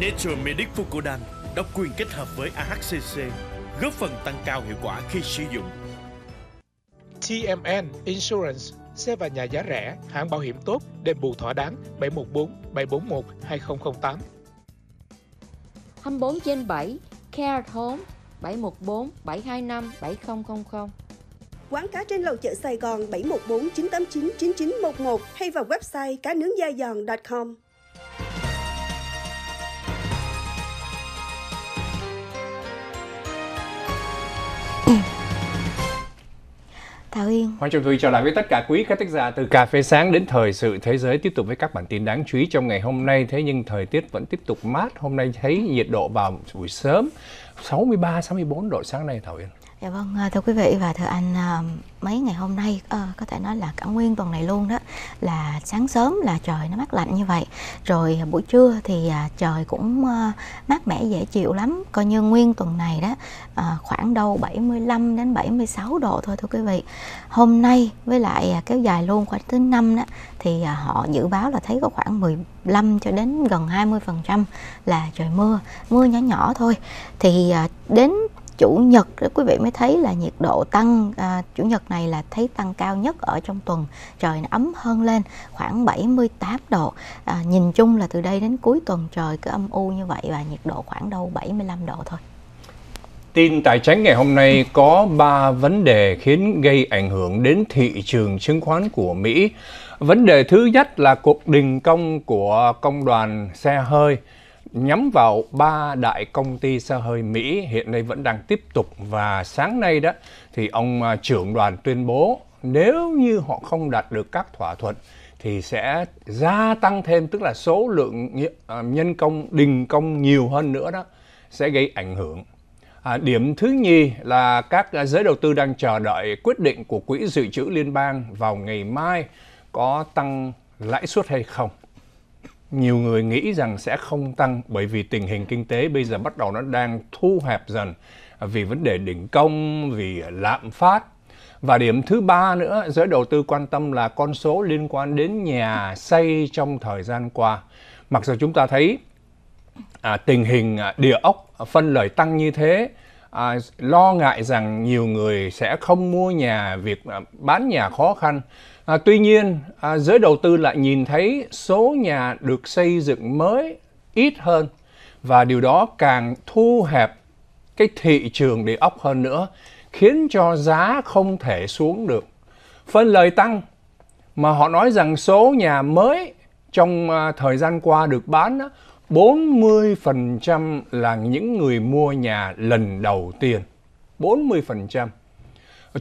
Nature Medic Fucodan độc quyền kết hợp với AHCC, góp phần tăng cao hiệu quả khi sử dụng. TMN Insurance, xe và nhà giá rẻ, hãng bảo hiểm tốt, đền bù thỏa đáng 714 741 2008. 24 trên 7 Care Home 714 725 7000 quán cá trên lầu chợ Sài Gòn 714 989 9911 hay vào website cá nướng da giòn.com. Thảo Hiên. Hoàng Trọng Thùy chào lại với tất cả quý khán thính giả từ Cà Phê Sáng đến Thời sự Thế giới tiếp tục với các bản tin đáng chú ý trong ngày hôm nay. Thế nhưng thời tiết vẫn tiếp tục mát. Hôm nay thấy nhiệt độ vào buổi sớm 63, 64 độ sáng nay Thảo yên Dạ vâng, à, thưa quý vị và thưa anh, à, mấy ngày hôm nay ờ, có thể nói là cả nguyên tuần này luôn đó là sáng sớm là trời nó mát lạnh như vậy, rồi buổi trưa thì à, trời cũng ờ, mát mẻ dễ chịu lắm, coi như nguyên tuần này đó ờ, khoảng đâu 75 đến 76 độ thôi thưa quý vị. Hôm nay với lại kéo dài luôn khoảng thứ năm đó thì họ dự báo là thấy có khoảng 15 cho đến gần 20% là trời mưa, mưa nhỏ nhỏ thôi. Thì đến chủ nhật đó quý vị mới thấy là nhiệt độ tăng à, chủ nhật này là thấy tăng cao nhất ở trong tuần trời nó ấm hơn lên khoảng 78 độ à, nhìn chung là từ đây đến cuối tuần trời cứ âm u như vậy và nhiệt độ khoảng đâu 75 độ thôi Tin tài chính ngày hôm nay có 3 vấn đề khiến gây ảnh hưởng đến thị trường chứng khoán của Mỹ. Vấn đề thứ nhất là cuộc đình công của công đoàn xe hơi nhắm vào ba đại công ty xe hơi Mỹ hiện nay vẫn đang tiếp tục và sáng nay đó thì ông à, trưởng đoàn tuyên bố nếu như họ không đạt được các thỏa thuận thì sẽ gia tăng thêm tức là số lượng à, nhân công đình công nhiều hơn nữa đó sẽ gây ảnh hưởng À, điểm thứ nhì là các giới đầu tư đang chờ đợi quyết định của Quỹ Dự trữ Liên bang vào ngày mai có tăng lãi suất hay không nhiều người nghĩ rằng sẽ không tăng bởi vì tình hình kinh tế bây giờ bắt đầu nó đang thu hẹp dần vì vấn đề đỉnh công, vì lạm phát. Và điểm thứ ba nữa, giới đầu tư quan tâm là con số liên quan đến nhà xây trong thời gian qua. Mặc dù chúng ta thấy à, tình hình à, địa ốc phân lời tăng như thế, à, lo ngại rằng nhiều người sẽ không mua nhà, việc à, bán nhà khó khăn À, tuy nhiên, à, giới đầu tư lại nhìn thấy số nhà được xây dựng mới ít hơn và điều đó càng thu hẹp cái thị trường địa ốc hơn nữa, khiến cho giá không thể xuống được. Phân lời tăng mà họ nói rằng số nhà mới trong à, thời gian qua được bán đó, 40% là những người mua nhà lần đầu tiên. 40%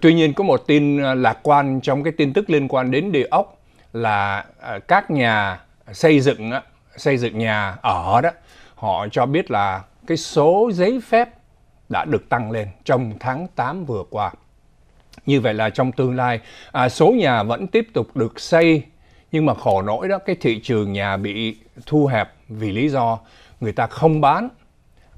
Tuy nhiên có một tin à, lạc quan trong cái tin tức liên quan đến địa ốc là à, các nhà xây dựng xây dựng nhà ở đó họ cho biết là cái số giấy phép đã được tăng lên trong tháng 8 vừa qua. Như vậy là trong tương lai à, số nhà vẫn tiếp tục được xây nhưng mà khổ nỗi đó cái thị trường nhà bị thu hẹp vì lý do người ta không bán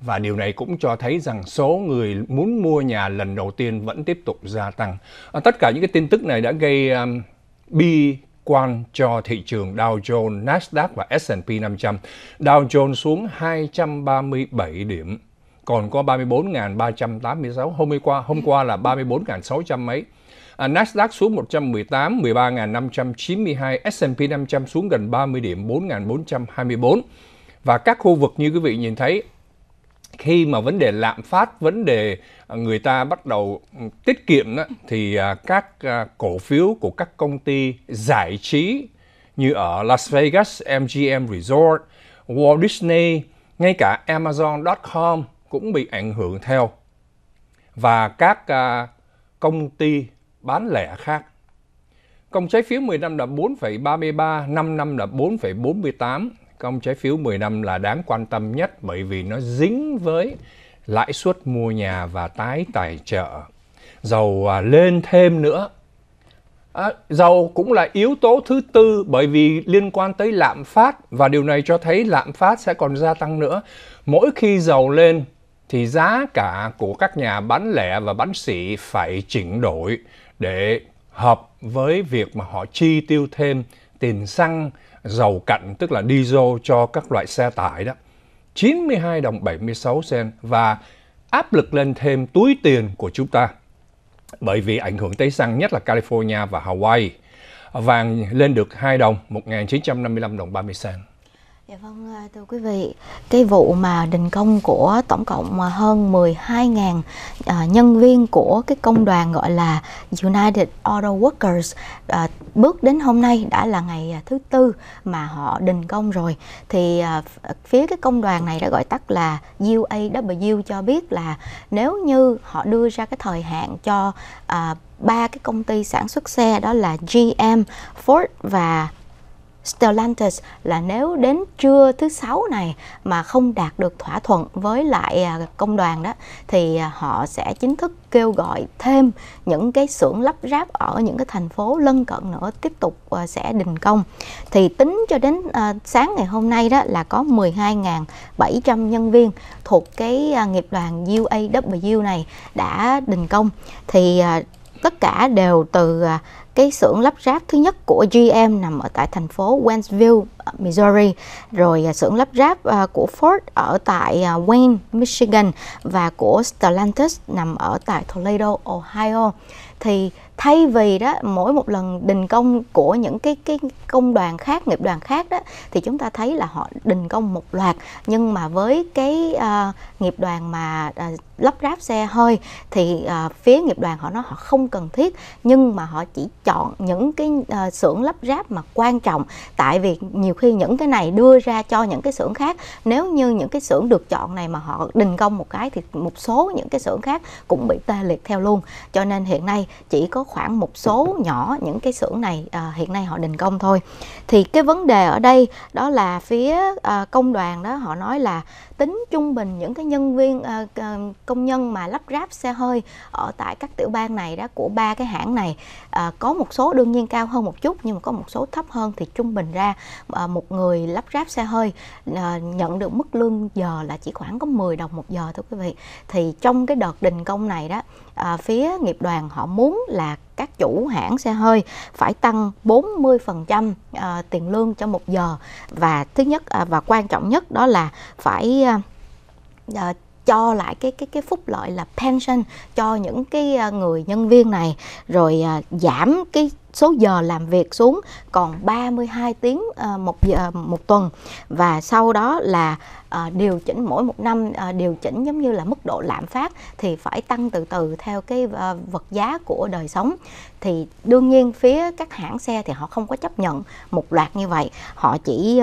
và điều này cũng cho thấy rằng số người muốn mua nhà lần đầu tiên vẫn tiếp tục gia tăng. À, tất cả những cái tin tức này đã gây um, bi quan cho thị trường Dow Jones, Nasdaq và S&P 500. Dow Jones xuống 237 điểm, còn có 34.386. Hôm qua hôm qua là 34.600 mấy. À, Nasdaq xuống 118, 13.592, S&P 500 xuống gần 30 điểm, 4.424. Và các khu vực như quý vị nhìn thấy, khi mà vấn đề lạm phát vấn đề à, người ta bắt đầu ừ, tiết kiệm đó, thì à, các à, cổ phiếu của các công ty giải trí như ở Las Vegas MGM Resort, Walt Disney, ngay cả Amazon.com cũng bị ảnh hưởng theo và các công ty bán lẻ khác. Công trái phiếu 10 năm là 4,33, 5 năm là 4,48, công trái phiếu 10 năm là đáng quan tâm nhất bởi vì nó dính với lãi suất mua nhà và tái tài trợ. Dầu à, lên thêm nữa. À, dầu cũng là yếu tố thứ tư bởi vì liên quan tới lạm phát và điều này cho thấy lạm phát sẽ còn gia tăng nữa. Mỗi khi dầu lên thì giá cả của các nhà bán lẻ và bán sỉ phải chỉnh đổi để hợp với việc mà họ chi tiêu thêm tiền xăng, dầu cạnh tức là diesel cho các loại xe tải đó 92 đồng 76 sen và áp lực lên thêm túi tiền của chúng ta bởi vì ảnh hưởng tới xăng nhất là California và Hawaii. Vàng lên được 2 đồng 1955 đồng 30 sen. Dạ vâng, à, thưa quý vị, cái vụ mà đình công của tổng cộng à, hơn 12.000 à, nhân viên của cái công đoàn gọi là United Auto Workers bước đến hôm nay đã là ngày thứ tư mà họ đình công rồi. Thì phía cái công đoàn này đã gọi tắt là UAW cho biết là nếu như họ đưa ra cái thời hạn cho ba cái công ty sản xuất xe đó là GM, Ford và Stellantis là nếu đến trưa thứ sáu này mà không đạt được thỏa thuận với lại à, công đoàn đó thì à, họ sẽ chính thức kêu gọi thêm những cái xưởng lắp ráp ở những cái thành phố lân cận nữa tiếp tục à, sẽ đình công. Thì tính cho đến sáng ngày hôm nay đó là có 12.700 nhân viên thuộc cái nghiệp đoàn UAW này đã đình công thì tất cả đều từ cái xưởng lắp ráp thứ nhất của GM nằm ở tại thành phố Waynesville, Missouri, rồi à, xưởng lắp ráp à, của Ford ở tại à, Wayne, Michigan và của Stellantis nằm ở tại Toledo, Ohio. Thì thay vì đó mỗi một lần đình công của những cái cái công đoàn khác nghiệp đoàn khác đó thì chúng ta thấy là họ đình công một loạt nhưng mà với cái uh, nghiệp đoàn mà uh, lắp ráp xe hơi thì uh, phía nghiệp đoàn họ nói họ không cần thiết nhưng mà họ chỉ chọn những cái uh, xưởng lắp ráp mà quan trọng tại vì nhiều khi những cái này đưa ra cho những cái xưởng khác nếu như những cái xưởng được chọn này mà họ đình công một cái thì một số những cái xưởng khác cũng bị tê liệt theo luôn cho nên hiện nay chỉ có khoảng một số nhỏ những cái xưởng này à, hiện nay họ đình công thôi thì cái vấn đề ở đây đó là phía à, công đoàn đó họ nói là tính trung bình những cái nhân viên ờ, công nhân mà lắp ráp xe hơi ở tại các tiểu bang này đó của ba cái hãng này ờ, có một số đương nhiên cao hơn một chút nhưng mà có một số thấp hơn thì trung bình ra ờ, một người lắp ráp xe hơi nhận được mức lương giờ là chỉ khoảng có 10 đồng một giờ thôi quý vị thì trong cái đợt đình công này đó phía nghiệp đoàn họ muốn là các chủ hãng xe hơi phải tăng 40% à, tiền lương cho một giờ và thứ nhất à, và quan trọng nhất đó là phải à, cho lại cái cái cái phúc lợi là pension cho những cái người nhân viên này rồi giảm cái số giờ làm việc xuống còn 32 tiếng ờ, một giờ ờ, một tuần và sau đó là ờ, điều chỉnh mỗi một năm điều chỉnh giống như là mức độ lạm phát thì phải tăng từ từ theo cái vật giá của đời sống thì đương nhiên phía các hãng xe thì họ không có chấp nhận một loạt như vậy họ chỉ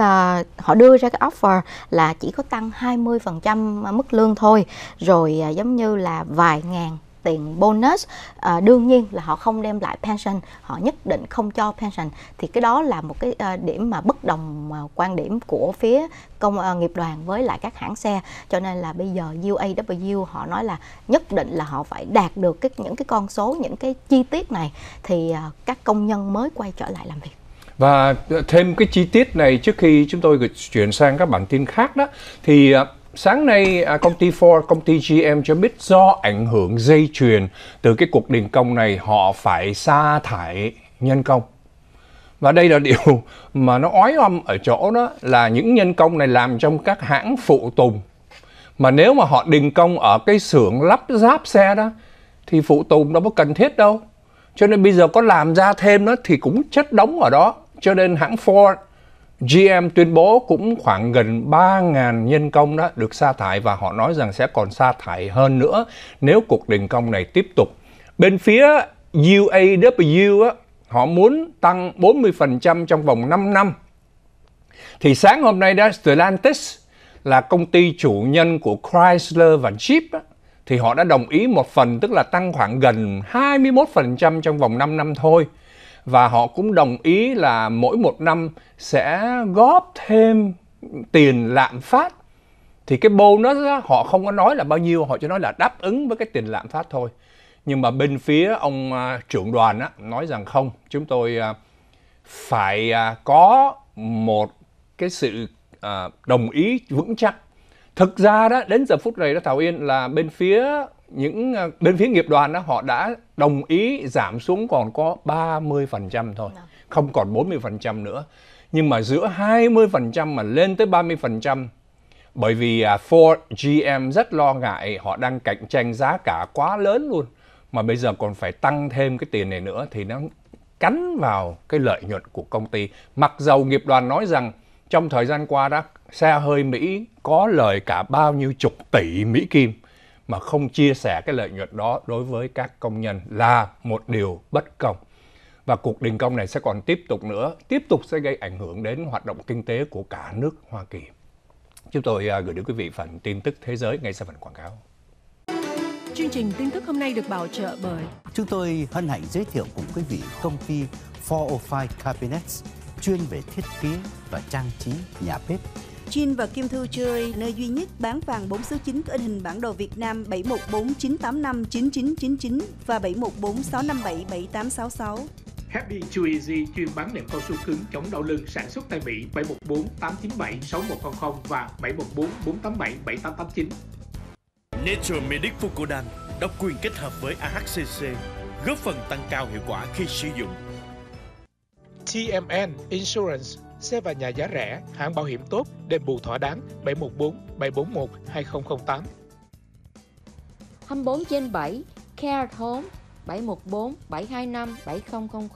họ đưa ra cái offer là chỉ có tăng 20% mức lương thôi rồi giống như là vài ngàn tiền bonus à, đương nhiên là họ không đem lại pension họ nhất định không cho pension thì cái đó là một cái à, điểm mà bất đồng à, quan điểm của phía công à, nghiệp đoàn với lại các hãng xe cho nên là bây giờ UAW họ nói là nhất định là họ phải đạt được cái, những cái con số những cái chi tiết này thì à, các công nhân mới quay trở lại làm việc và thêm cái chi tiết này trước khi chúng tôi chuyển sang các bản tin khác đó thì Sáng nay, à, công ty Ford, công ty GM cho biết do ảnh hưởng dây chuyền từ cái cuộc đình công này họ phải sa thải nhân công. Và đây là điều mà nó ói âm ở chỗ đó là những nhân công này làm trong các hãng phụ tùng. Mà nếu mà họ đình công ở cái xưởng lắp ráp xe đó thì phụ tùng đâu có cần thiết đâu. Cho nên bây giờ có làm ra thêm nó thì cũng chất đóng ở đó. Cho nên hãng Ford GM tuyên bố cũng khoảng gần 3.000 nhân công đó được sa thải và họ nói rằng sẽ còn sa thải hơn nữa nếu cuộc đình công này tiếp tục. Bên phía UAW họ muốn tăng 40% trong vòng 5 năm. Thì sáng hôm nay đó Stellantis là công ty chủ nhân của Chrysler và Jeep thì họ đã đồng ý một phần tức là tăng khoảng gần 21% trong vòng 5 năm thôi và họ cũng đồng ý là mỗi một năm sẽ góp thêm tiền lạm phát thì cái bô nó họ không có nói là bao nhiêu họ chỉ nói là đáp ứng với cái tiền lạm phát thôi nhưng mà bên phía ông uh, trưởng đoàn á, nói rằng không chúng tôi uh, phải uh, có một cái sự uh, đồng ý vững chắc thực ra đó đến giờ phút này đó thảo yên là bên phía những ờ, bên phía nghiệp đoàn đó họ đã đồng ý giảm xuống còn có 30% thôi, dạ. không còn 40% nữa. Nhưng mà giữa 20% mà lên tới 30% bởi vì à, Ford, GM rất lo ngại họ đang cạnh tranh giá cả quá lớn luôn mà bây giờ còn phải tăng thêm cái tiền này nữa thì nó cắn vào cái lợi nhuận của công ty. Mặc dầu nghiệp đoàn nói rằng trong thời gian qua đó xe hơi Mỹ có lời cả bao nhiêu chục tỷ Mỹ kim mà không chia sẻ cái lợi nhuận đó đối với các công nhân là một điều bất công. Và cuộc đình công này sẽ còn tiếp tục nữa, tiếp tục sẽ gây ảnh hưởng đến hoạt động kinh tế của cả nước Hoa Kỳ. Chúng tôi à, gửi đến quý vị phần tin tức thế giới ngay sau phần quảng cáo. Chương trình tin tức hôm nay được bảo trợ bởi Chúng tôi hân hạnh giới thiệu cùng quý vị công ty 405 Cabinets chuyên về thiết kế và trang trí nhà bếp Jin và Kim Thư chơi nơi duy nhất bán vàng 4 số 9 có in hình bản đồ Việt Nam 7149859999 và 7146577866. Happy Chew Easy chuyên bán nệm cao su cứng chống đau lưng sản xuất tại Mỹ 714-897-6100 và 714-487-7889. Nature Medic Fucodan độc quyền kết hợp với AHCC góp phần tăng cao hiệu quả khi sử dụng. TMN Insurance xe và nhà giá rẻ, hãng bảo hiểm tốt, đền bù thỏa đáng 714 741 2008. 24 trên 7 Care at Home 714 725 7000.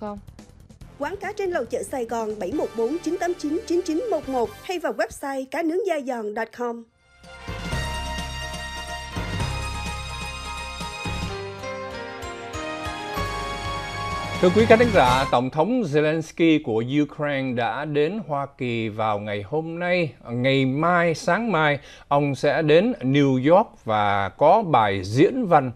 Quán cá trên lầu chợ Sài Gòn 714 989 9911 hay vào website cá nướng da giòn.com. Thưa quý khán giả, Tổng thống Zelensky của Ukraine đã đến Hoa Kỳ vào ngày hôm nay. Ngày mai, sáng mai, ông sẽ đến New York và có bài diễn văn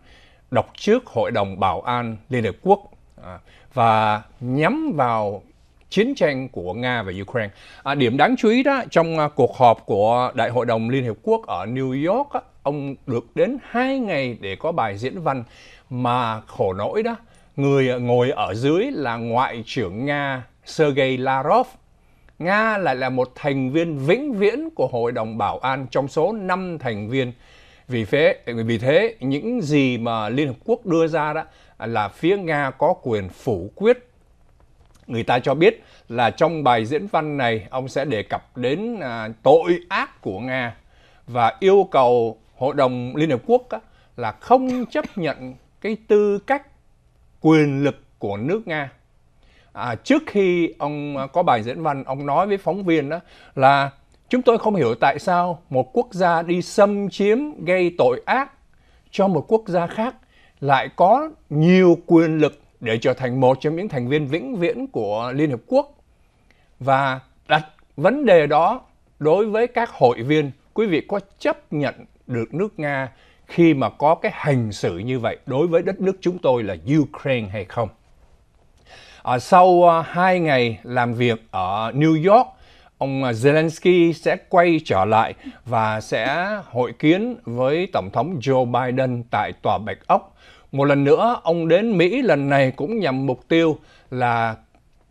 đọc trước Hội đồng Bảo an Liên Hợp Quốc à, và nhắm vào chiến tranh của Nga và Ukraine. À, điểm đáng chú ý đó, trong à, cuộc họp của Đại hội đồng Liên Hiệp Quốc ở New York, ông được đến 2 ngày để có bài diễn văn mà khổ nỗi đó, người ngồi ở dưới là Ngoại trưởng Nga Sergei Lavrov. Nga lại là một thành viên vĩnh viễn của Hội đồng Bảo an trong số 5 thành viên. Vì thế, vì thế những gì mà Liên Hợp Quốc đưa ra đó là phía Nga có quyền phủ quyết. Người ta cho biết là trong bài diễn văn này ông sẽ đề cập đến à, tội ác của Nga và yêu cầu Hội đồng Liên Hợp Quốc á, là không chấp nhận cái tư cách quyền lực của nước Nga. À, trước khi ông à, có bài diễn văn, ông nói với phóng viên đó là chúng tôi không hiểu tại sao một quốc gia đi xâm chiếm gây tội ác cho một quốc gia khác lại có nhiều quyền lực để trở thành một trong những thành viên vĩnh viễn của Liên hợp Quốc và đặt vấn đề đó đối với các hội viên quý vị có chấp nhận được nước Nga khi mà có cái hành xử như vậy đối với đất nước chúng tôi là Ukraine hay không. À, sau à, 2 ngày làm việc ở New York, ông à, Zelensky sẽ quay trở lại và sẽ hội kiến với Tổng thống Joe Biden tại Tòa Bạch Ốc. Một lần nữa, ông đến Mỹ lần này cũng nhằm mục tiêu là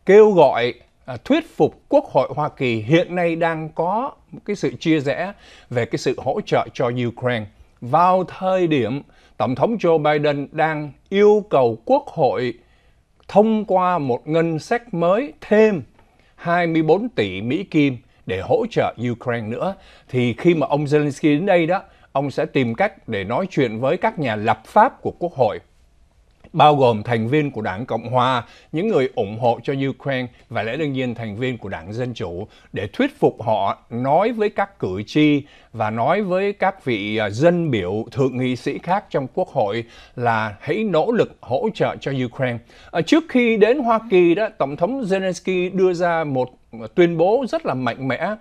kêu gọi à, thuyết phục Quốc hội Hoa Kỳ hiện nay đang có cái sự chia rẽ về cái sự hỗ trợ cho Ukraine vào thời điểm Tổng thống Joe Biden đang yêu cầu Quốc hội thông qua một ngân sách mới thêm 24 tỷ Mỹ Kim để hỗ trợ Ukraine nữa. Thì khi mà ông Zelensky đến đây đó, ông sẽ tìm cách để nói chuyện với các nhà lập pháp của Quốc hội bao gồm thành viên của Đảng Cộng Hòa, những người ủng hộ cho Ukraine và lẽ đương nhiên thành viên của Đảng Dân Chủ để thuyết phục họ nói với các cử tri và nói với các vị à, dân biểu thượng nghị sĩ khác trong Quốc hội là hãy nỗ lực hỗ trợ cho Ukraine. À, trước khi đến Hoa Kỳ đó, Tổng thống Zelensky đưa ra một tuyên bố rất là mạnh mẽ.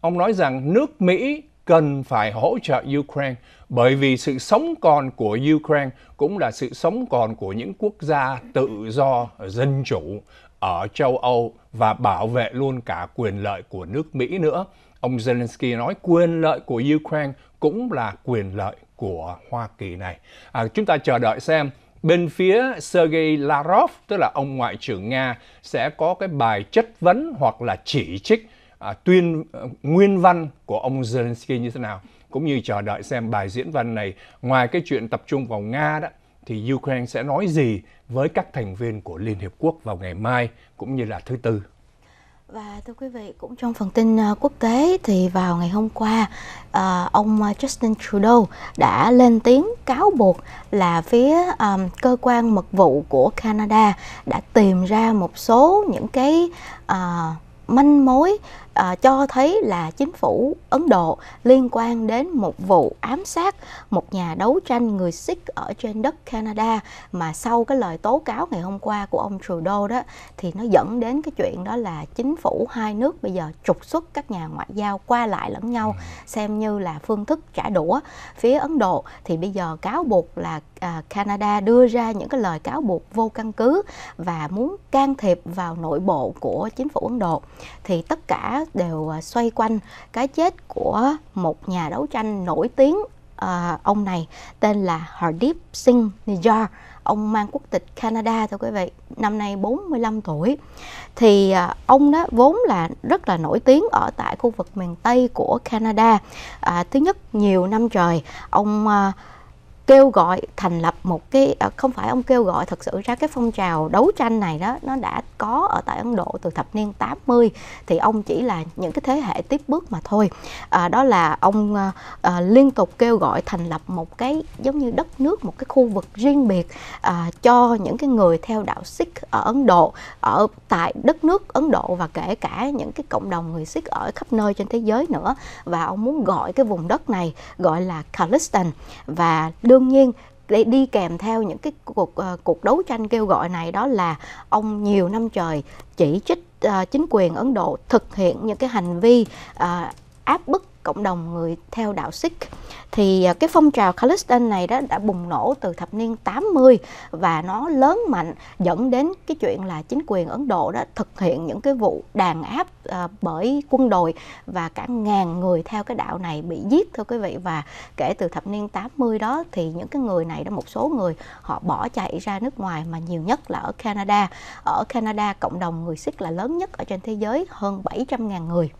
Ông nói rằng nước Mỹ cần phải hỗ trợ Ukraine bởi vì sự sống còn của Ukraine cũng là sự sống còn của những quốc gia tự do dân chủ ở châu Âu và bảo vệ luôn cả quyền lợi của nước Mỹ nữa. Ông Zelensky nói quyền lợi của Ukraine cũng là quyền lợi của Hoa Kỳ này. À, chúng ta chờ đợi xem bên phía Sergei Lavrov, tức là ông ngoại trưởng Nga, sẽ có cái bài chất vấn hoặc là chỉ trích à, tuyên ờ, nguyên văn của ông Zelensky như thế nào cũng như chờ đợi xem bài diễn văn này ngoài cái chuyện tập trung vào Nga đó thì Ukraine sẽ nói gì với các thành viên của Liên Hiệp Quốc vào ngày mai cũng như là thứ Tư. Và thưa quý vị, cũng trong phần tin ờ, quốc tế thì vào ngày hôm qua, ờ, ông Justin Trudeau đã lên tiếng cáo buộc là phía cơ quan mật vụ của Canada đã tìm ra một số những cái manh mối à, cho thấy là chính phủ Ấn Độ liên quan đến một vụ ám sát một nhà đấu tranh người Sikh ở trên đất Canada mà sau cái lời tố cáo ngày hôm qua của ông Trudeau đó thì nó dẫn đến cái chuyện đó là chính phủ hai nước bây giờ trục xuất các nhà ngoại giao qua lại lẫn nhau ừ. xem như là phương thức trả đũa phía Ấn Độ thì bây giờ cáo buộc là À, Canada đưa ra những cái lời cáo buộc vô căn cứ và muốn can thiệp vào nội bộ của chính phủ Ấn Độ thì tất cả đều à, xoay quanh cái chết của một nhà đấu tranh nổi tiếng à, ông này tên là Hardip Singh Nijjar ông mang quốc tịch Canada thưa quý vị năm nay 45 tuổi thì ông đó vốn là rất là nổi tiếng ở tại khu vực miền Tây của Canada à, thứ nhất nhiều năm trời ông à, kêu gọi thành lập một cái à, không phải ông kêu gọi thật sự ra cái phong trào đấu tranh này đó nó đã có ở tại Ấn Độ từ thập niên 80 thì ông chỉ là những cái thế hệ tiếp bước mà thôi à, đó là ông à, à, liên tục kêu gọi thành lập một cái giống như đất nước một cái khu vực riêng biệt à, cho những cái người theo đạo Sikh ở Ấn Độ ở tại đất nước Ấn Độ và kể cả những cái cộng đồng người Sikh ở khắp nơi trên thế giới nữa và ông muốn gọi cái vùng đất này gọi là Khalistan và đưa đương nhiên để đi kèm theo những cái cuộc uh, cuộc đấu tranh kêu gọi này đó là ông nhiều năm trời chỉ trích uh, chính quyền Ấn Độ thực hiện những cái hành vi uh, áp bức cộng đồng người theo đạo Sikh thì à, cái phong trào Khalistan này đó đã bùng nổ từ thập niên 80 và nó lớn mạnh dẫn đến cái chuyện là chính quyền Ấn Độ đó thực hiện những cái vụ đàn áp à, bởi quân đội và cả ngàn người theo cái đạo này bị giết thưa quý vị và kể từ thập niên 80 đó thì những cái người này đó một số người họ bỏ chạy ra nước ngoài mà nhiều nhất là ở Canada. Ở Canada cộng đồng người Sikh là lớn nhất ở trên thế giới hơn 700.000 người.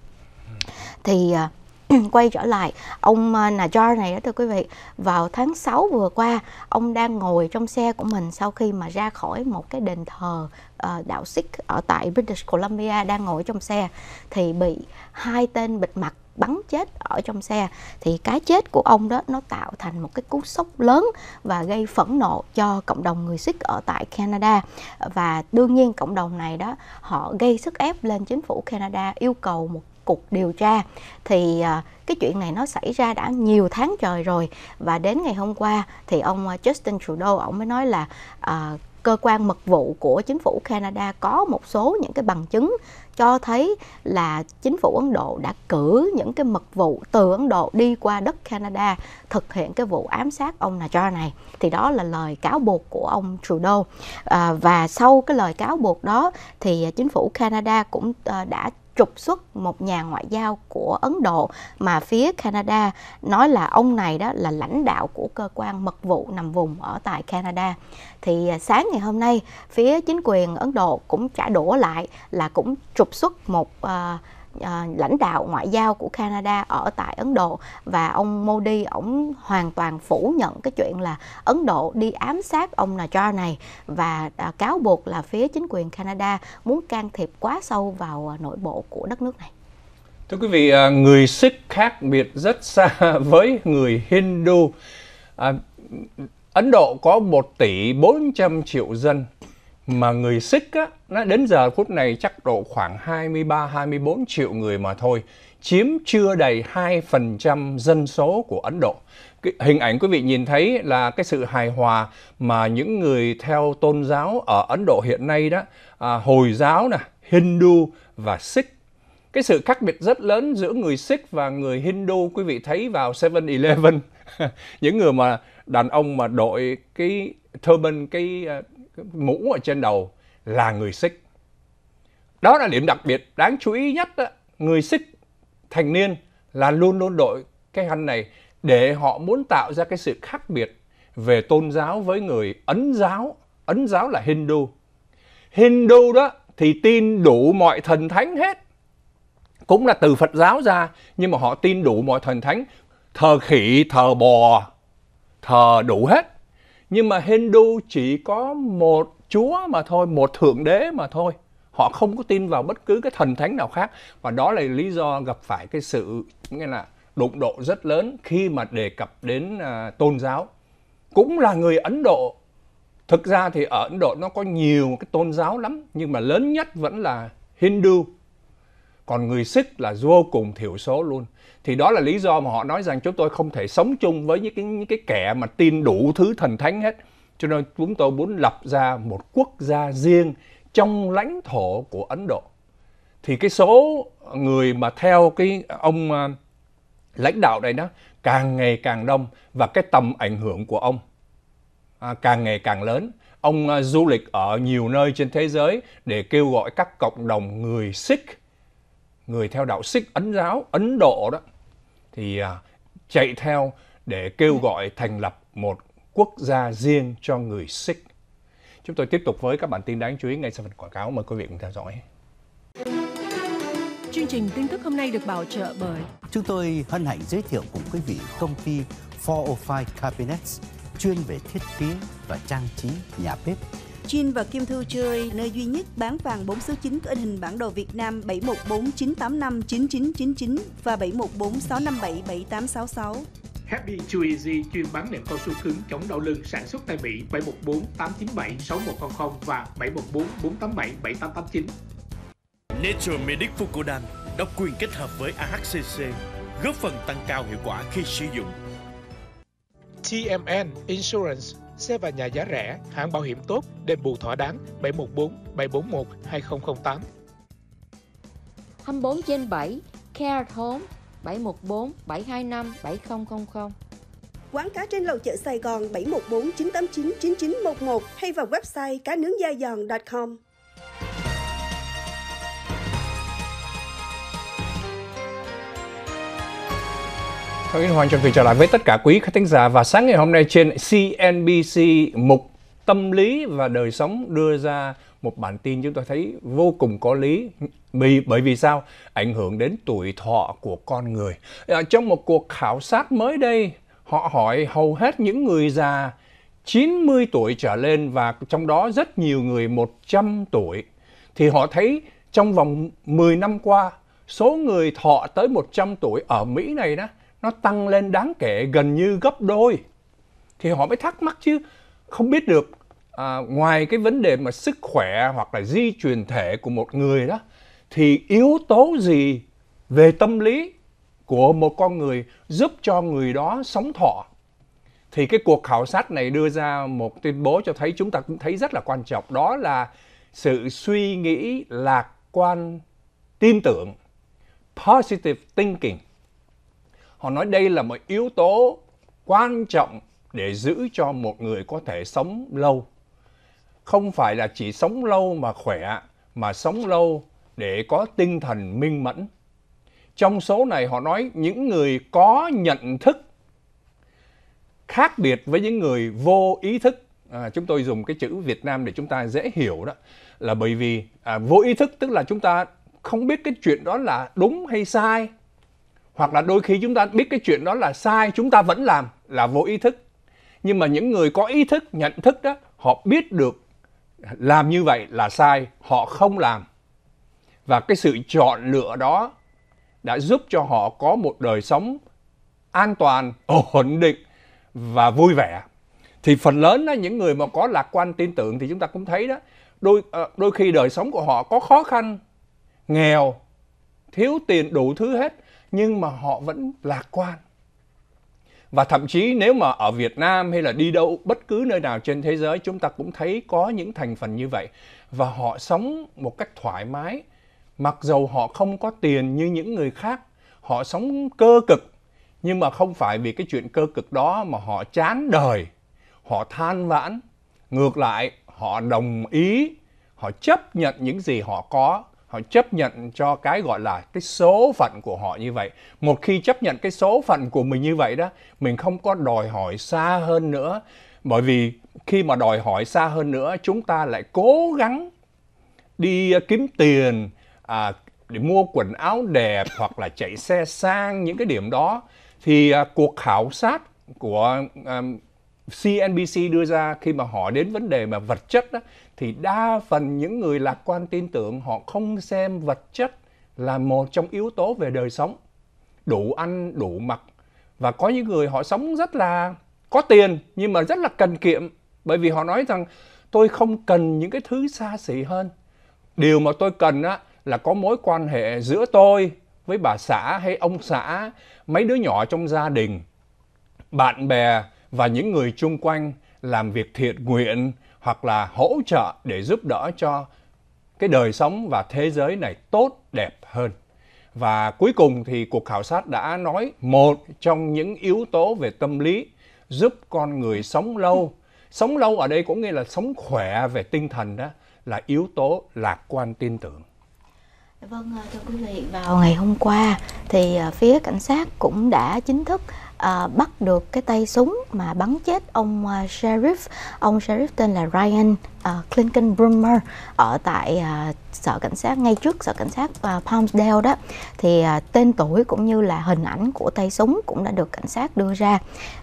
Thì à, quay trở lại ông ờ, Najjar này đó thưa quý vị vào tháng 6 vừa qua ông đang ngồi trong xe của mình sau khi mà ra khỏi một cái đền thờ uh, đạo Sikh ở tại British Columbia đang ngồi trong xe thì bị hai tên bịt mặt bắn chết ở trong xe thì cái chết của ông đó nó tạo thành một cái cú sốc lớn và gây phẫn nộ cho cộng đồng người Sikh ở tại Canada và đương nhiên cộng đồng này đó họ gây sức ép lên chính phủ Canada yêu cầu một cuộc điều tra thì à, cái chuyện này nó xảy ra đã nhiều tháng trời rồi và đến ngày hôm qua thì ông à, Justin Trudeau ông mới nói là uh, cơ quan mật vụ của chính phủ Canada có một số những cái bằng chứng cho thấy là chính phủ Ấn Độ đã cử những cái mật vụ từ Ấn Độ đi qua đất Canada thực hiện cái vụ ám sát ông Najjar này thì đó là lời cáo buộc của ông Trudeau à, và sau cái lời cáo buộc đó thì chính phủ Canada cũng đã trục xuất một nhà ngoại giao của Ấn Độ mà phía Canada nói là ông này đó là lãnh đạo của cơ quan mật vụ nằm vùng ở tại Canada. Thì à, sáng ngày hôm nay phía chính quyền Ấn Độ cũng trả đũa lại là cũng trục xuất một uh, À, lãnh đạo ngoại giao của Canada ở tại Ấn Độ và ông Modi ông hoàn toàn phủ nhận cái chuyện là Ấn Độ đi ám sát ông Najjar này và à, cáo buộc là phía chính quyền Canada muốn can thiệp quá sâu vào à, nội bộ của đất nước này. Thưa quý vị, người Sikh khác biệt rất xa với người Hindu. À, Ấn Độ có 1 tỷ 400 triệu dân mà người Sikh á, nó đến giờ phút này chắc độ khoảng 23-24 triệu người mà thôi, chiếm chưa đầy 2% dân số của Ấn Độ. Cái hình ảnh quý vị nhìn thấy là cái sự hài hòa mà những người theo tôn giáo ở Ấn Độ hiện nay đó, à, Hồi giáo, nè, Hindu và Sikh cái sự khác biệt rất lớn giữa người Sikh và người Hindu quý vị thấy vào 7-Eleven những người mà đàn ông mà đội cái turban cái à, mũ ở trên đầu là người Xích. Đó là điểm đặc biệt đáng chú ý nhất. Đó. Người Xích thành niên là luôn luôn đội cái khăn này để họ muốn tạo ra cái sự khác biệt về tôn giáo với người Ấn giáo. Ấn giáo là Hindu. Hindu đó thì tin đủ mọi thần thánh hết. Cũng là từ Phật giáo ra, nhưng mà họ tin đủ mọi thần thánh. Thờ khỉ, thờ bò, thờ đủ hết nhưng mà Hindu chỉ có một Chúa mà thôi, một thượng đế mà thôi. Họ không có tin vào bất cứ cái thần thánh nào khác và đó là lý do gặp phải cái sự nghĩa là đụng độ rất lớn khi mà đề cập đến à, tôn giáo. Cũng là người Ấn Độ. Thực ra thì ở Ấn Độ nó có nhiều cái tôn giáo lắm nhưng mà lớn nhất vẫn là Hindu còn người Sích là vô cùng thiểu số luôn. Thì đó là lý do mà họ nói rằng chúng tôi không thể sống chung với những cái, những cái kẻ mà tin đủ thứ thần thánh hết. Cho nên chúng tôi muốn lập ra một quốc gia riêng trong lãnh thổ của Ấn Độ. Thì cái số người mà theo cái ông à, lãnh đạo đây đó càng ngày càng đông và cái tầm ảnh hưởng của ông à, càng ngày càng lớn ông à, du lịch ở nhiều nơi trên thế giới để kêu gọi các cộng đồng người Sikh người theo đạo Sikh Ấn giáo Ấn Độ đó thì à, chạy theo để kêu ừ. gọi thành lập một quốc gia riêng cho người Sikh. Chúng tôi tiếp tục với các bản tin đáng chú ý ngay sau phần quảng cáo mời quý vị cùng theo dõi. Chương trình tin tức hôm nay được bảo trợ bởi Chúng tôi hân hạnh giới thiệu cùng quý vị công ty 405 Cabinets chuyên về thiết kế và trang trí nhà bếp Jin và Kim Thư chơi nơi duy nhất bán vàng 4 số 9 có in hình bản đồ Việt Nam 7149859999 và 7146577866. Happy Too Easy chuyên bán nệm cao su cứng chống đau lưng sản xuất tại Mỹ 714 897 6100 và 714 487 7889. Nature Medic Fucodan độc quyền kết hợp với AHCC góp phần tăng cao hiệu quả khi sử dụng. TMN Insurance xe và nhà giá rẻ, hãng bảo hiểm tốt, đền bù thỏa đáng 714 741 2008. 24 trên 7 Care Home 714 725 7000. Quán cá trên lầu chợ Sài Gòn 714 989 9911 hay vào website cá nướng da giòn.com. Thôi Hoan chân vị trở lại với tất cả quý khán thính giả và sáng ngày hôm nay trên CNBC mục tâm lý và đời sống đưa ra một bản tin chúng tôi thấy vô cùng có lý vì bởi vì sao ảnh hưởng đến tuổi thọ của con người à, trong một cuộc khảo sát mới đây họ hỏi hầu hết những người già 90 tuổi trở lên và trong đó rất nhiều người 100 tuổi thì họ thấy trong vòng 10 năm qua số người thọ tới 100 tuổi ở Mỹ này đó nó tăng lên đáng kể gần như gấp đôi thì họ mới thắc mắc chứ không biết được à, ngoài cái vấn đề mà sức khỏe hoặc là di truyền thể của một người đó thì yếu tố gì về tâm lý của một con người giúp cho người đó sống thọ thì cái cuộc khảo sát này đưa ra một tuyên bố cho thấy chúng ta cũng thấy rất là quan trọng đó là sự suy nghĩ lạc quan tin tưởng positive thinking họ nói đây là một yếu tố quan trọng để giữ cho một người có thể sống lâu không phải là chỉ sống lâu mà khỏe mà sống lâu để có tinh thần minh mẫn trong số này họ nói những người có nhận thức khác biệt với những người vô ý thức à, chúng tôi dùng cái chữ Việt Nam để chúng ta dễ hiểu đó là bởi vì à, vô ý thức tức là chúng ta không biết cái chuyện đó là đúng hay sai hoặc là đôi khi chúng ta biết cái chuyện đó là sai chúng ta vẫn làm là vô ý thức nhưng mà những người có ý thức nhận thức đó họ biết được làm như vậy là sai họ không làm và cái sự chọn lựa đó đã giúp cho họ có một đời sống an toàn ổn định và vui vẻ thì phần lớn đó, những người mà có lạc quan tin tưởng thì chúng ta cũng thấy đó đôi ờ, đôi khi đời sống của họ có khó khăn nghèo thiếu tiền đủ thứ hết nhưng mà họ vẫn lạc quan và thậm chí nếu mà ở Việt Nam hay là đi đâu bất cứ nơi nào trên thế giới chúng ta cũng thấy có những thành phần như vậy và họ sống một cách thoải mái mặc dầu họ không có tiền như những người khác họ sống cơ cực nhưng mà không phải vì cái chuyện cơ cực đó mà họ chán đời họ than vãn ngược lại họ đồng ý họ chấp nhận những gì họ có họ chấp nhận cho cái gọi là cái số phận của họ như vậy một khi chấp nhận cái số phận của mình như vậy đó mình không có đòi hỏi xa hơn nữa bởi vì khi mà đòi hỏi xa hơn nữa chúng ta lại cố gắng đi ờ, kiếm tiền à, để mua quần áo đẹp hoặc là chạy xe sang những cái điểm đó thì à, cuộc khảo sát của à, CNBC đưa ra khi mà họ đến vấn đề mà vật chất đó, thì đa phần những người lạc quan tin tưởng họ không xem vật chất là một trong yếu tố về đời sống đủ ăn đủ mặc và có những người họ sống rất là có tiền nhưng mà rất là cần kiệm bởi vì họ nói rằng tôi không cần những cái thứ xa xỉ hơn điều mà tôi cần á, là có mối quan hệ giữa tôi với bà xã hay ông xã mấy đứa nhỏ trong gia đình bạn bè và những người chung quanh làm việc thiện nguyện hoặc là hỗ trợ để giúp đỡ cho cái đời sống và thế giới này tốt đẹp hơn. Và cuối cùng thì cuộc khảo sát đã nói một trong những yếu tố về tâm lý giúp con người sống lâu. Sống lâu ở đây cũng nghĩa là sống khỏe về tinh thần đó là yếu tố lạc quan tin tưởng. Vâng, à, thưa quý vị, vào ngày hôm qua thì à, phía cảnh sát cũng đã chính thức À, bắt được cái tay súng mà bắn chết ông uh, sheriff ông sheriff tên là Ryan uh, Clinton Brummer ở tại uh, sở cảnh sát ngay trước sở cảnh sát uh, Palmdale đó thì uh, tên tuổi cũng như là hình ảnh của tay súng cũng đã được cảnh sát đưa ra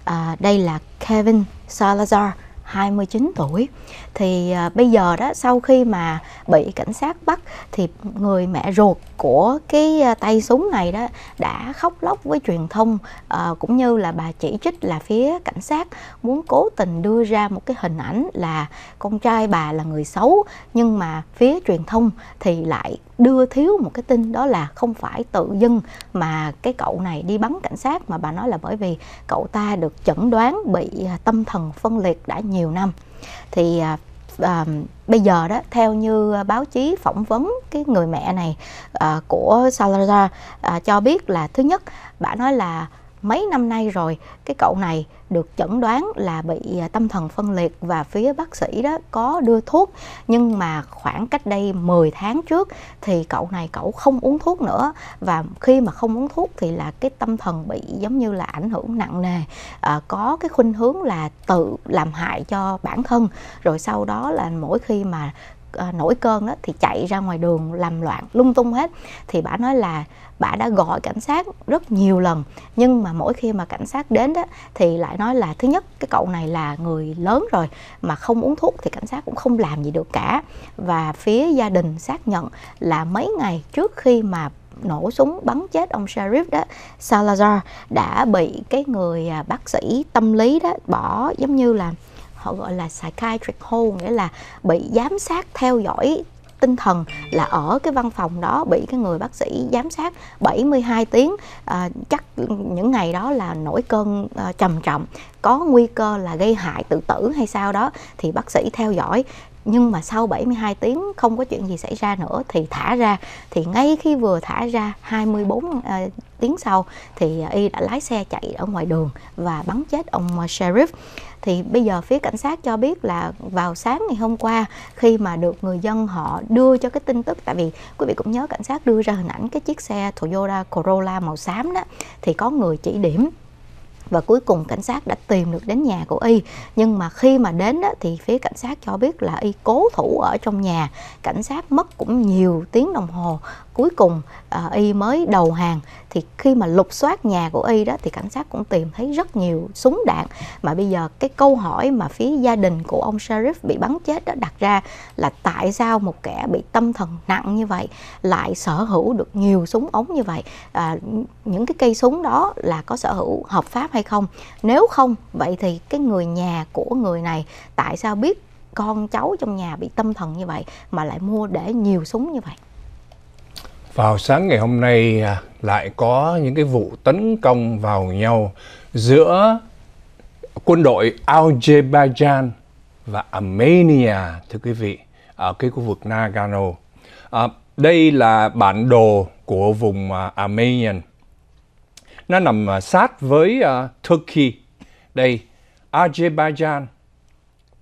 uh, đây là Kevin Salazar 29 tuổi thì à, bây giờ đó sau khi mà bị cảnh sát bắt thì người mẹ ruột của cái à, tay súng này đó đã khóc lóc với truyền thông à, cũng như là bà chỉ trích là phía cảnh sát muốn cố tình đưa ra một cái hình ảnh là con trai bà là người xấu nhưng mà phía truyền thông thì lại đưa thiếu một cái tin đó là không phải tự dưng mà cái cậu này đi bắn cảnh sát mà bà nói là bởi vì cậu ta được chẩn đoán bị tâm thần phân liệt đã nhiều nhiều năm thì à, à, bây giờ đó theo như báo chí phỏng vấn cái người mẹ này à, của Salazar à, cho biết là thứ nhất bà nói là mấy năm nay rồi cái cậu này được chẩn đoán là bị à, tâm thần phân liệt và phía bác sĩ đó có đưa thuốc nhưng mà khoảng cách đây 10 tháng trước thì cậu này cậu không uống thuốc nữa và khi mà không uống thuốc thì là cái tâm thần bị giống như là ảnh hưởng nặng nề à, có cái khuynh hướng là tự làm hại cho bản thân rồi sau đó là mỗi khi mà à, nổi cơn đó thì chạy ra ngoài đường làm loạn lung tung hết thì bà nói là bà đã gọi cảnh sát rất nhiều lần nhưng mà mỗi khi mà cảnh sát đến đó thì lại nói là thứ nhất cái cậu này là người lớn rồi mà không uống thuốc thì cảnh sát cũng không làm gì được cả và phía gia đình xác nhận là mấy ngày trước khi mà nổ súng bắn chết ông sheriff đó Salazar đã bị cái người à, bác sĩ tâm lý đó bỏ giống như là họ gọi là psychiatric hold nghĩa là bị giám sát theo dõi tinh thần là ở cái văn phòng đó bị cái người bác sĩ giám sát 72 tiếng à, chắc những ngày đó là nổi cơn à, trầm trọng có nguy cơ là gây hại tự tử hay sao đó thì bác sĩ theo dõi nhưng mà sau 72 tiếng không có chuyện gì xảy ra nữa thì thả ra thì ngay khi vừa thả ra 24 uh, ờ, tiếng sau thì ờ, y đã lái xe chạy ở ngoài đường và bắn chết ông sheriff thì bây giờ phía cảnh sát cho biết là vào sáng ngày hôm qua khi mà được người dân họ đưa cho cái tin tức tại vì quý vị cũng nhớ cảnh sát đưa ra hình ảnh cái chiếc xe Toyota Corolla màu xám đó thì có người chỉ điểm và cuối cùng cảnh sát đã tìm được đến nhà của y nhưng mà khi mà đến đó, thì phía cảnh sát cho biết là y cố thủ ở trong nhà cảnh sát mất cũng nhiều tiếng đồng hồ cuối cùng uh, y mới đầu hàng thì khi mà lục soát nhà của y đó thì cảnh sát cũng tìm thấy rất nhiều súng đạn mà bây giờ cái câu hỏi mà phía gia đình của ông sheriff bị bắn chết đó đặt ra là tại sao một kẻ bị tâm thần nặng như vậy lại sở hữu được nhiều súng ống như vậy à, những cái cây súng đó là có sở hữu hợp pháp hay không nếu không vậy thì cái người nhà của người này tại sao biết con cháu trong nhà bị tâm thần như vậy mà lại mua để nhiều súng như vậy vào sáng ngày hôm nay à, lại có những cái vụ tấn công vào nhau giữa quân đội Azerbaijan và Armenia thưa quý vị ở cái khu vực Nagano. À, đây là bản đồ của vùng uh, à, Armenian. Nó nằm uh, sát với uh, Turkey. Đây Azerbaijan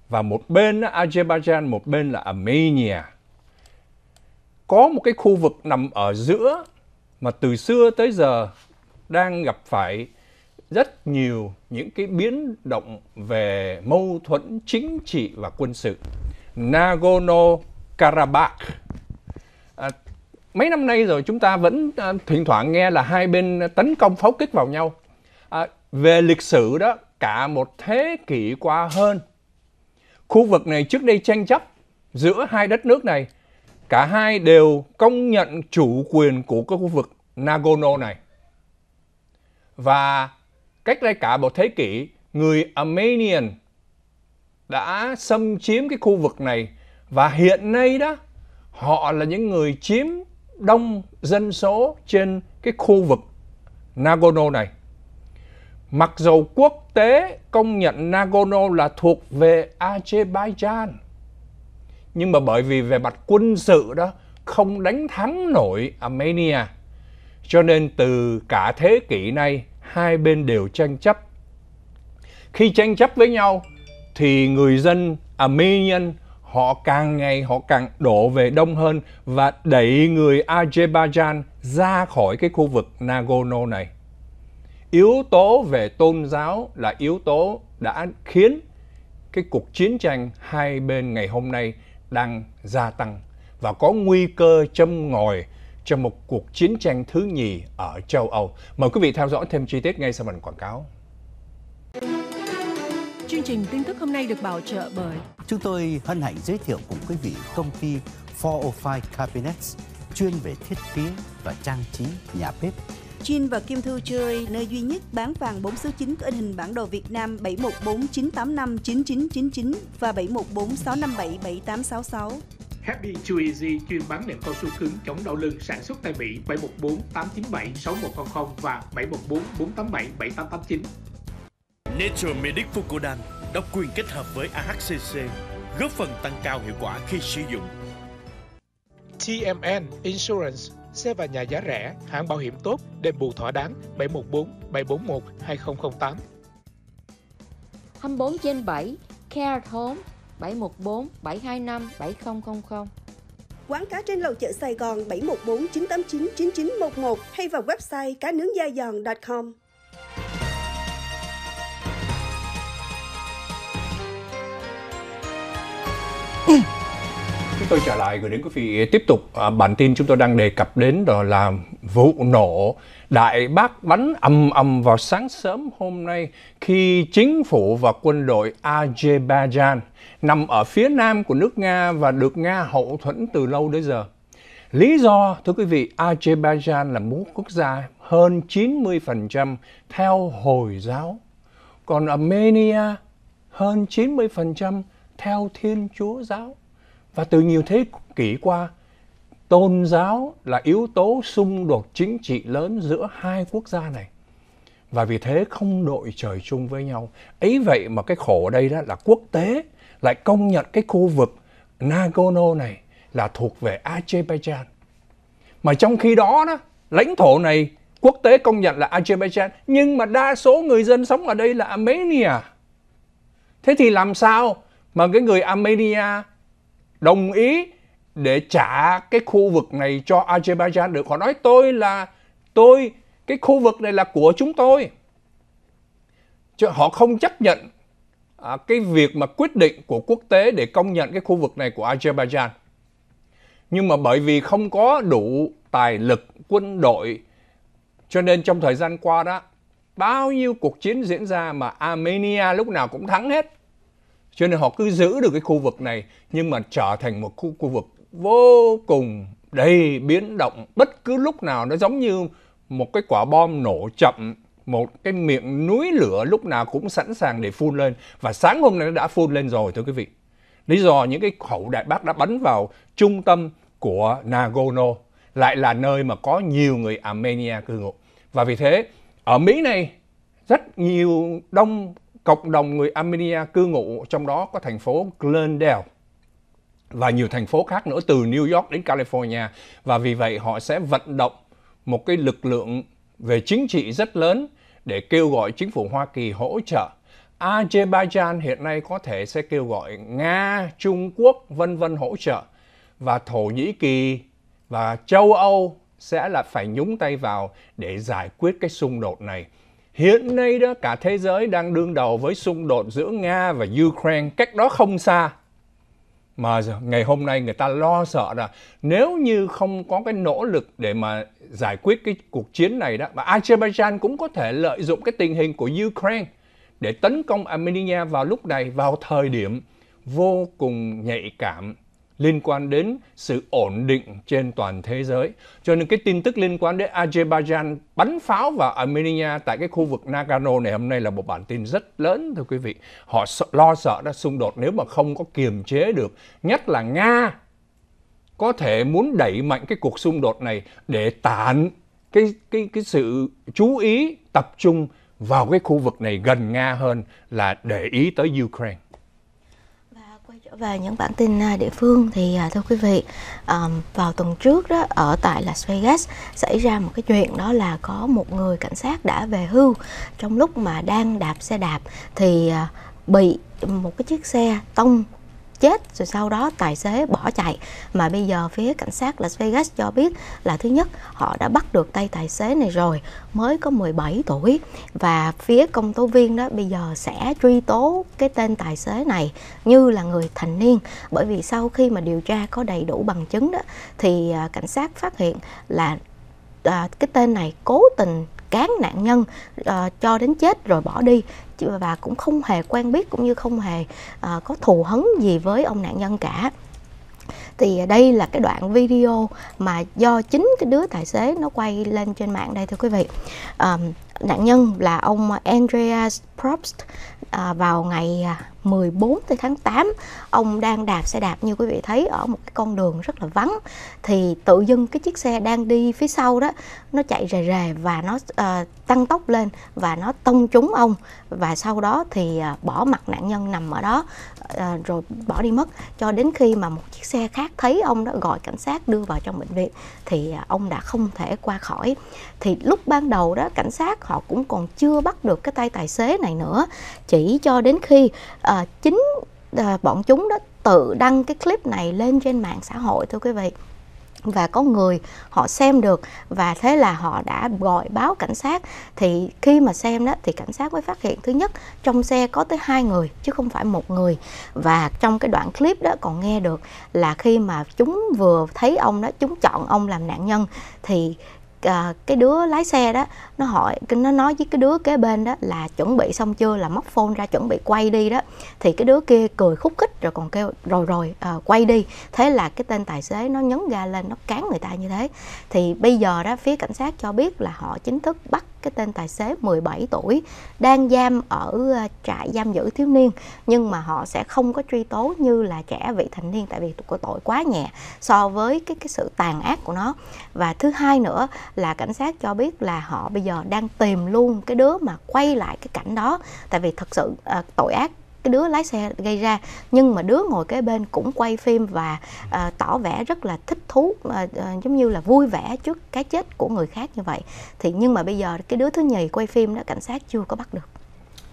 và một bên Azerbaijan, một bên là Armenia có một cái khu vực nằm ở giữa mà từ xưa tới giờ đang gặp phải rất nhiều những cái biến động về mâu thuẫn chính trị và quân sự. Nagorno-Karabakh. À, mấy năm nay rồi chúng ta vẫn à, thỉnh thoảng nghe là hai bên tấn công pháo kích vào nhau. À, về lịch sử đó, cả một thế kỷ qua hơn, khu vực này trước đây tranh chấp giữa hai đất nước này cả hai đều công nhận chủ quyền của cái khu vực Nagorno này. Và cách đây cả một thế kỷ, người Armenian đã xâm chiếm cái khu vực này và hiện nay đó họ là những người chiếm đông dân số trên cái khu vực Nagorno này. Mặc dù quốc tế công nhận Nagorno là thuộc về Azerbaijan nhưng mà bởi vì về mặt quân sự đó không đánh thắng nổi Armenia. Cho nên từ cả thế kỷ nay hai bên đều tranh chấp. Khi tranh chấp với nhau thì người dân Armenian họ càng ngày họ càng đổ về đông hơn và đẩy người Azerbaijan ra khỏi cái khu vực Nagorno này. Yếu tố về tôn giáo là yếu tố đã khiến cái cuộc chiến tranh hai bên ngày hôm nay đang gia tăng và có nguy cơ châm ngòi cho một cuộc chiến tranh thứ nhì ở châu Âu. Mời quý vị theo dõi thêm chi tiết ngay sau phần quảng cáo. Chương trình tin tức hôm nay được bảo trợ bởi Chúng tôi hân hạnh giới thiệu cùng quý vị công ty 405 Cabinets chuyên về thiết kế và trang trí nhà bếp Jin và Kim Thư chơi nơi duy nhất bán vàng 4 số 9 có in hình bản đồ Việt Nam 7149859999 và 7146577866. Happy Chew Easy chuyên bán nệm cao su cứng chống đau lưng sản xuất tại Mỹ 714-897-6100 và 714-487-7889. Nature Medic Fucodan độc quyền kết hợp với AHCC góp phần tăng cao hiệu quả khi sử dụng. TMN Insurance xe và nhà giá rẻ, hãng bảo hiểm tốt, đền bù thỏa đáng 714 741 2008. 24 trên 7 Care at Home 714 725 7000. Quán cá trên lầu chợ Sài Gòn 714 989 9911 hay vào website cá nướng da giòn.com. Mm. Ừ chúng tôi trở lại gửi đến quý vị tiếp tục à, bản tin chúng tôi đang đề cập đến đó là vụ nổ đại bác bắn ầm ầm vào sáng sớm hôm nay khi chính phủ và quân đội Azerbaijan nằm ở phía nam của nước Nga và được Nga hậu thuẫn từ lâu đến giờ. Lý do, thưa quý vị, Azerbaijan là một quốc gia hơn 90% theo Hồi giáo, còn Armenia hơn 90% theo Thiên Chúa giáo. Và từ nhiều thế kỷ qua, tôn giáo là yếu tố xung đột chính trị lớn giữa hai quốc gia này. Và vì thế không đội trời chung với nhau. Ấy vậy mà cái khổ ở đây đó là quốc tế lại công nhận cái khu vực Nagorno này là thuộc về Azerbaijan. Mà trong khi đó đó, lãnh thổ này quốc tế công nhận là Azerbaijan nhưng mà đa số người dân sống ở đây là Armenia. Thế thì làm sao mà cái người Armenia đồng ý để trả cái khu vực này cho Azerbaijan được. Họ nói tôi là tôi cái khu vực này là của chúng tôi. Chứ họ không chấp nhận à, cái việc mà quyết định của quốc tế để công nhận cái khu vực này của Azerbaijan. Nhưng mà bởi vì không có đủ tài lực quân đội cho nên trong thời gian qua đó bao nhiêu cuộc chiến diễn ra mà Armenia lúc nào cũng thắng hết cho nên họ cứ giữ được cái khu vực này nhưng mà trở thành một khu, khu vực vô cùng đầy biến động. Bất cứ lúc nào nó giống như một cái quả bom nổ chậm một cái miệng núi lửa lúc nào cũng sẵn sàng để phun lên và sáng hôm nay nó đã phun lên rồi thưa quý vị lý do những cái khẩu đại bác đã bắn vào trung tâm của Nagorno lại là nơi mà có nhiều người Armenia cư ngụ và vì thế ở Mỹ này rất nhiều đông Cộng đồng người Armenia cư ngụ trong đó có thành phố Glendale và nhiều thành phố khác nữa từ New York đến California và vì vậy họ sẽ vận động một cái lực lượng về chính trị rất lớn để kêu gọi chính phủ Hoa Kỳ hỗ trợ. Azerbaijan hiện nay có thể sẽ kêu gọi Nga, Trung Quốc vân vân hỗ trợ và Thổ Nhĩ Kỳ và châu Âu sẽ là phải nhúng tay vào để giải quyết cái xung đột này. Hiện nay đó cả thế giới đang đương đầu với xung đột giữa Nga và Ukraine cách đó không xa. Mà ngày hôm nay người ta lo sợ là nếu như không có cái nỗ lực để mà giải quyết cái cuộc chiến này đó, và Azerbaijan cũng có thể lợi dụng cái tình hình của Ukraine để tấn công Armenia vào lúc này, vào thời điểm vô cùng nhạy cảm liên quan đến sự ổn định trên toàn thế giới. Cho nên cái tin tức liên quan đến Azerbaijan bắn pháo vào Armenia tại cái khu vực Nagano này hôm nay là một bản tin rất lớn thưa quý vị. Họ lo sợ đã xung đột nếu mà không có kiềm chế được, nhất là Nga có thể muốn đẩy mạnh cái cuộc xung đột này để tản cái cái cái sự chú ý tập trung vào cái khu vực này gần Nga hơn là để ý tới Ukraine về những bản tin à, địa phương thì à, thưa quý vị à, vào tuần trước đó ở tại Las Vegas xảy ra một cái chuyện đó là có một người cảnh sát đã về hưu trong lúc mà đang đạp xe đạp thì bị một cái chiếc xe tông chết rồi sau đó tài xế bỏ chạy mà bây giờ phía cảnh sát Las Vegas cho biết là thứ nhất họ đã bắt được tay tài xế này rồi mới có 17 tuổi và phía công tố viên đó bây giờ sẽ truy tố cái tên tài xế này như là người thành niên bởi vì sau khi mà điều tra có đầy đủ bằng chứng đó thì à, cảnh sát phát hiện là à, cái tên này cố tình cán nạn nhân uh, cho đến chết rồi bỏ đi và cũng không hề quen biết cũng như không hề à, có thù hấn gì với ông nạn nhân cả thì đây là cái đoạn video mà do chính cái đứa tài xế nó quay lên trên mạng đây thưa quý vị à, nạn nhân là ông Andreas Probst à, vào ngày à, 14 tới tháng 8 ông đang đạp xe đạp như quý vị thấy ở một cái con đường rất là vắng thì tự dưng cái chiếc xe đang đi phía sau đó nó chạy rề rề và nó uh, tăng tốc lên và nó tông trúng ông và sau đó thì uh, bỏ mặt nạn nhân nằm ở đó uh, rồi bỏ đi mất cho đến khi mà một chiếc xe khác thấy ông đó gọi cảnh sát đưa vào trong bệnh viện thì uh, ông đã không thể qua khỏi thì lúc ban đầu đó cảnh sát họ cũng còn chưa bắt được cái tay tài xế này nữa chỉ cho đến khi uh, Ờ, chính à, bọn chúng đó tự đăng cái clip này lên trên mạng xã hội thưa quý vị và có người họ xem được và thế là họ đã gọi báo cảnh sát thì khi mà xem đó thì cảnh sát mới phát hiện thứ nhất trong xe có tới hai người chứ không phải một người và trong cái đoạn clip đó còn nghe được là khi mà chúng vừa thấy ông đó chúng chọn ông làm nạn nhân thì à, cái đứa lái xe đó nó hỏi nó nói với cái đứa kế bên đó là chuẩn bị xong chưa là móc phone ra chuẩn bị quay đi đó thì cái đứa kia cười khúc khích rồi còn kêu rồi rồi à, quay đi thế là cái tên tài xế nó nhấn ga lên nó cán người ta như thế thì bây giờ đó phía cảnh sát cho biết là họ chính thức bắt cái tên tài xế 17 tuổi đang giam ở ờ, trại giam giữ thiếu niên nhưng mà họ sẽ không có truy tố như là trẻ vị thành niên tại vì của tội quá nhẹ so với cái cái sự tàn ác của nó và thứ hai nữa là cảnh sát cho biết là họ bây giờ đang tìm luôn cái đứa mà quay lại cái cảnh đó tại vì thật sự à, tội ác cái đứa lái xe gây ra nhưng mà đứa ngồi kế bên cũng quay phim và à, tỏ vẻ rất là thích thú à, à, giống như là vui vẻ trước cái chết của người khác như vậy thì nhưng mà bây giờ cái đứa thứ nhì quay phim đó cảnh sát chưa có bắt được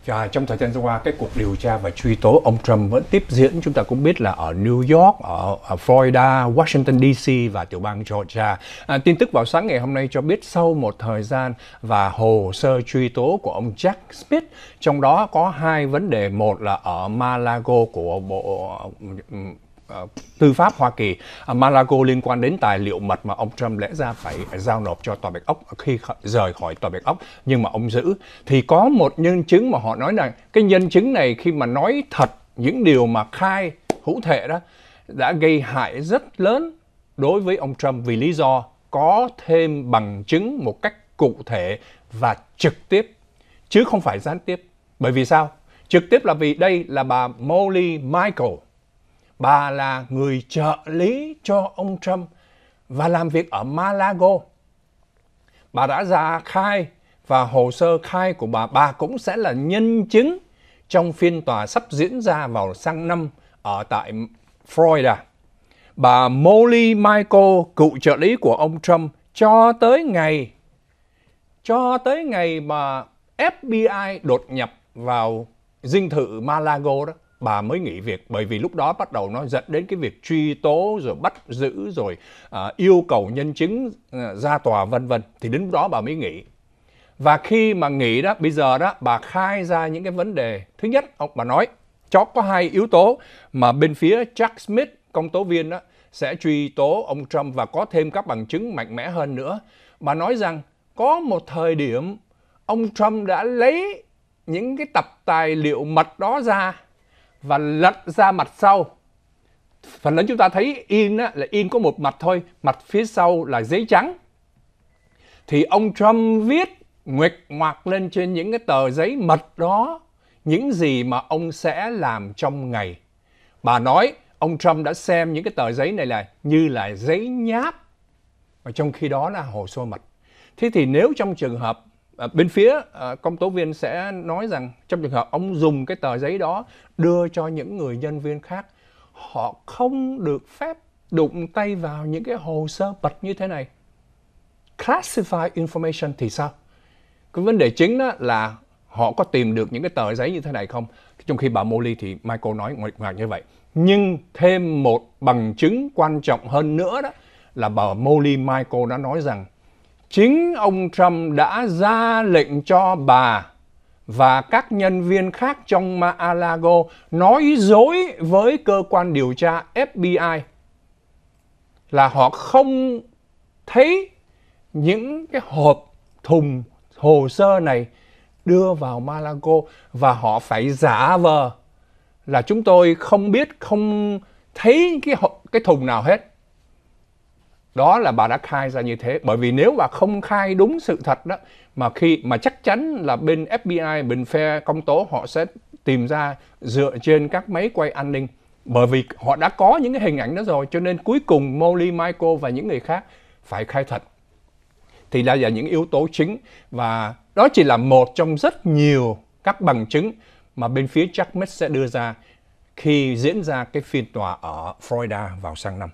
À, trong thời gian vừa qua, cái cuộc điều tra và truy tố ông Trump vẫn tiếp diễn. Chúng ta cũng biết là ở New York, ở, ở Florida, Washington DC và tiểu bang Georgia. À, tin tức vào sáng ngày hôm nay cho biết sau một thời gian và hồ sơ truy tố của ông Jack Smith, trong đó có hai vấn đề. Một là ở Malago của bộ Ờ, tư pháp Hoa Kỳ ờ, Malago liên quan đến tài liệu mật mà ông Trump lẽ ra phải giao nộp cho tòa Bạch Ốc khi rời khỏi tòa Bạch Ốc nhưng mà ông giữ thì có một nhân chứng mà họ nói rằng cái nhân chứng này khi mà nói thật những điều mà khai hữu thể đó đã gây hại rất lớn đối với ông Trump vì lý do có thêm bằng chứng một cách cụ thể và trực tiếp chứ không phải gián tiếp. Bởi vì sao? Trực tiếp là vì đây là bà Molly Michael Bà là người trợ lý cho ông Trump và làm việc ở Malago. Bà đã ra khai và hồ sơ khai của bà, bà cũng sẽ là nhân chứng trong phiên tòa sắp diễn ra vào sang năm ở tại Florida. Bà Molly Michael, cựu trợ lý của ông Trump, cho tới ngày cho tới ngày mà FBI đột nhập vào dinh thự Malago đó bà mới nghỉ việc bởi vì lúc đó bắt đầu nó dẫn đến cái việc truy tố rồi bắt giữ rồi à, yêu cầu nhân chứng à, ra tòa vân vân thì đến đó bà mới nghỉ và khi mà nghỉ đó bây giờ đó bà khai ra những cái vấn đề thứ nhất ông bà nói chó có hai yếu tố mà bên phía Jack Smith công tố viên đó sẽ truy tố ông Trump và có thêm các bằng chứng mạnh mẽ hơn nữa bà nói rằng có một thời điểm ông Trump đã lấy những cái tập tài liệu mật đó ra và lật ra mặt sau phần lớn chúng ta thấy in á, là in có một mặt thôi mặt phía sau là giấy trắng thì ông Trump viết nguệch ngoạc lên trên những cái tờ giấy mật đó những gì mà ông sẽ làm trong ngày bà nói ông Trump đã xem những cái tờ giấy này là như là giấy nháp và trong khi đó là hồ sơ mật thế thì nếu trong trường hợp Ờ, bên phía ờ, công tố viên sẽ nói rằng trong trường hợp ông dùng cái tờ giấy đó đưa cho những người nhân viên khác họ không được phép đụng tay vào những cái hồ sơ mật như thế này classified information thì sao cái vấn đề chính đó là họ có tìm được những cái tờ giấy như thế này không trong khi bà Molly thì Michael nói ngoại ngoạc như vậy nhưng thêm một bằng chứng quan trọng hơn nữa đó là bà Molly Michael đã nói rằng chính ông Trump đã ra lệnh cho bà và các nhân viên khác trong Mar-a-Lago nói dối với cơ quan điều tra FBI là họ không thấy những cái hộp thùng hồ sơ này đưa vào Malago và họ phải giả vờ là chúng tôi không biết không thấy cái cái thùng nào hết đó là bà đã khai ra như thế bởi vì nếu bà không khai đúng sự thật đó mà khi mà chắc chắn là bên FBI bên phe công tố họ sẽ tìm ra dựa trên các máy quay an ninh bởi vì họ đã có những cái hình ảnh đó rồi cho nên cuối cùng Molly Michael và những người khác phải khai thật thì đây là những yếu tố chính và đó chỉ là một trong rất nhiều các bằng chứng mà bên phía Jack Mead sẽ đưa ra khi diễn ra cái phiên tòa ở Florida vào sang năm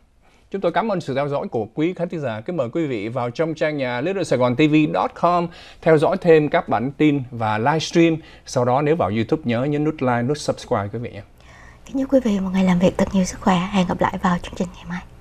Chúng tôi cảm ơn sự theo dõi của quý khán thính giả. Kính mời quý vị vào trong trang nhà littlesaigontv.com theo dõi thêm các bản tin và livestream. Sau đó nếu vào YouTube nhớ nhấn nút like, nút subscribe quý vị nhé. Kính chúc quý vị một ngày làm việc thật nhiều sức khỏe. Hẹn gặp lại vào chương trình ngày mai.